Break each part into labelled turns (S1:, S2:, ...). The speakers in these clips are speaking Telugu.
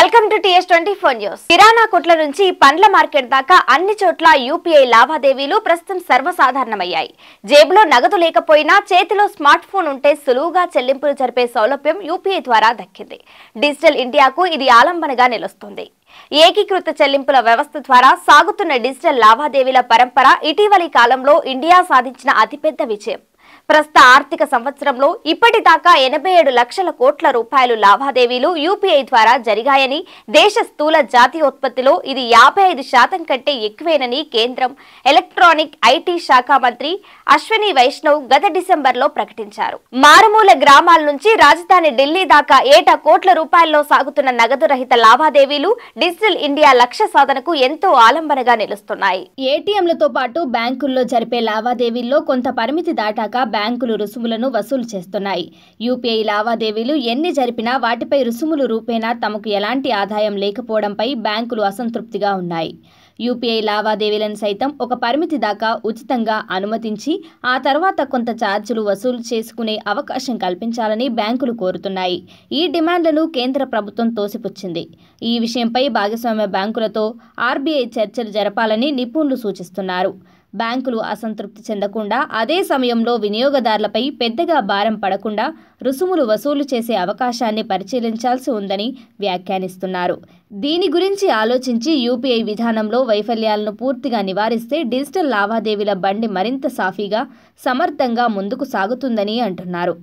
S1: welcome to twenty four news కిరాణా కొట్ల నుంచి పండ్ల మార్కెట్ దాకా అన్ని చోట్ల యూపీఐ లావాదేవీలు ప్రస్తుతం సర్వసాధారణమయ్యాయి జేబులో నగదు లేకపోయినా చేతిలో స్మార్ట్ ఫోన్ ఉంటే సులువుగా చెల్లింపులు జరిపే సౌలభ్యం యూపీఐ ద్వారా దక్కింది డిజిటల్ ఇండియాకు ఇది ఆలంబనగా నిలుస్తుంది ఏకీకృత చెల్లింపుల వ్యవస్థ ద్వారా సాగుతున్న డిజిటల్ లావాదేవీల పరంపర ఇటీవలి కాలంలో ఇండియా సాధించిన అతిపెద్ద విజయం ప్రస్తుత ఆర్థిక సంవత్సరంలో ఇప్పటిదాకా ఎనభై ఏడు లక్షల కోట్ల రూపాయలు లావాదేవీలు యూపీఐ ద్వారా జరిగాయని దేశ స్థూల జాతీయోత్పత్తిలో ఇది యాభై ఐదు శాతం కంటే ఎక్కువేనని కేంద్రం ఎలక్ట్రానిక్ ఐటీ శాఖ మంత్రి అశ్విని వైష్ణవ్ గత డిసెంబర్లో ప్రకటించారు మారుమూల గ్రామాల నుంచి రాజధాని ఢిల్లీ దాకా ఏటా కోట్ల రూపాయల్లో సాగుతున్న నగదు రహిత లావాదేవీలు డిజిటల్ ఇండియా లక్ష్య సాధనకు ఎంతో ఆలంబనగా నిలుస్తున్నాయి ఏటీఎంలతో పాటు బ్యాంకుల్లో జరిపే లావాదేవీల్లో కొంత పరిమితి దాటాక బ్యాంకులు రుసుములను వసూలు చేస్తున్నాయి యూపీఐ లావాదేవీలు ఎన్ని జరిపినా వాటిపై రుసుములు రూపేణా తమకు ఎలాంటి ఆదాయం లేకపోవడంపై బ్యాంకులు అసంతృప్తిగా ఉన్నాయి యూపీఐ లావాదేవీలను సైతం ఒక పరిమితి దాకా ఉచితంగా అనుమతించి ఆ తర్వాత కొంత ఛార్జీలు వసూలు చేసుకునే అవకాశం కల్పించాలని బ్యాంకులు కోరుతున్నాయి ఈ డిమాండ్లను కేంద్ర ప్రభుత్వం తోసిపుచ్చింది ఈ విషయంపై భాగస్వామ్య బ్యాంకులతో ఆర్బీఐ చర్చలు జరపాలని నిపుణులు సూచిస్తున్నారు బ్యాంకులు అసంతృప్తి చెందకుండా అదే సమయంలో వినియోగదారులపై పెద్దగా భారం పడకుండా రుసుములు వసూలు చేసే అవకాశాన్ని పరిశీలించాల్సి ఉందని వ్యాఖ్యానిస్తున్నారు దీని గురించి ఆలోచించి యూపీఐ విధానంలో వైఫల్యాలను పూర్తిగా నివారిస్తే డిజిటల్ లావాదేవీల బండి మరింత సాఫీగా సమర్థంగా ముందుకు సాగుతుందని అంటున్నారు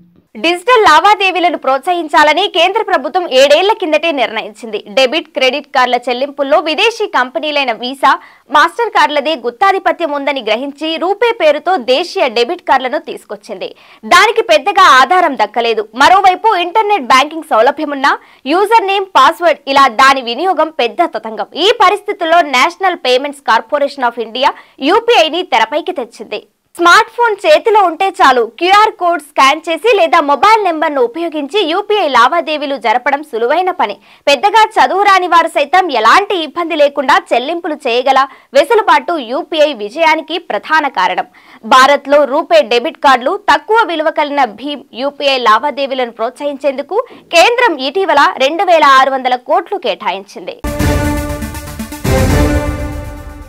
S1: డిజిటల్ లావాదేవీలను ప్రోత్సహించాలని కేంద్ర ప్రభుత్వం ఏడేళ్ల కిందటే నిర్ణయించింది డెబిట్ క్రెడిట్ కార్డుల చెల్లింపుల్లో విదేశీ కంపెనీలైన వీసా మాస్టర్ కార్డులదే గుత్తాధిపత్యం ఉందని గ్రహించి రూపే పేరుతో దేశీయ డెబిట్ కార్డులను తీసుకొచ్చింది దానికి పెద్దగా ఆధారం దక్కలేదు మరోవైపు ఇంటర్నెట్ బ్యాంకింగ్ సౌలభ్యమున్న యూజర్ నేమ్ పాస్వర్డ్ ఇలా దాని వినియోగం పెద్ద తతంగం ఈ పరిస్థితుల్లో national payments corporation of India యూపీఐని తెరపైకి తెచ్చింది స్మార్ట్ ఫోన్ చేతిలో ఉంటే చాలు క్యూఆర్ కోడ్ స్కాన్ చేసి లేదా మొబైల్ నెంబర్ను ఉపయోగించి యూపీఐ లావాదేవీలు జరపడం సులువైన పని పెద్దగా చదువు రాని వారు సైతం ఎలాంటి ఇబ్బంది లేకుండా చెల్లింపులు చేయగల వెసులుబాటు యూపీఐ విజయానికి ప్రధాన కారణం భారత్లో రూపే డెబిట్ కార్డులు తక్కువ విలువ కలిగిన భీమ్ యూపీఐ లావాదేవీలను ప్రోత్సహించేందుకు కేంద్రం ఇటీవల రెండు వేల ఆరు వందల కోట్లు కేటాయించింది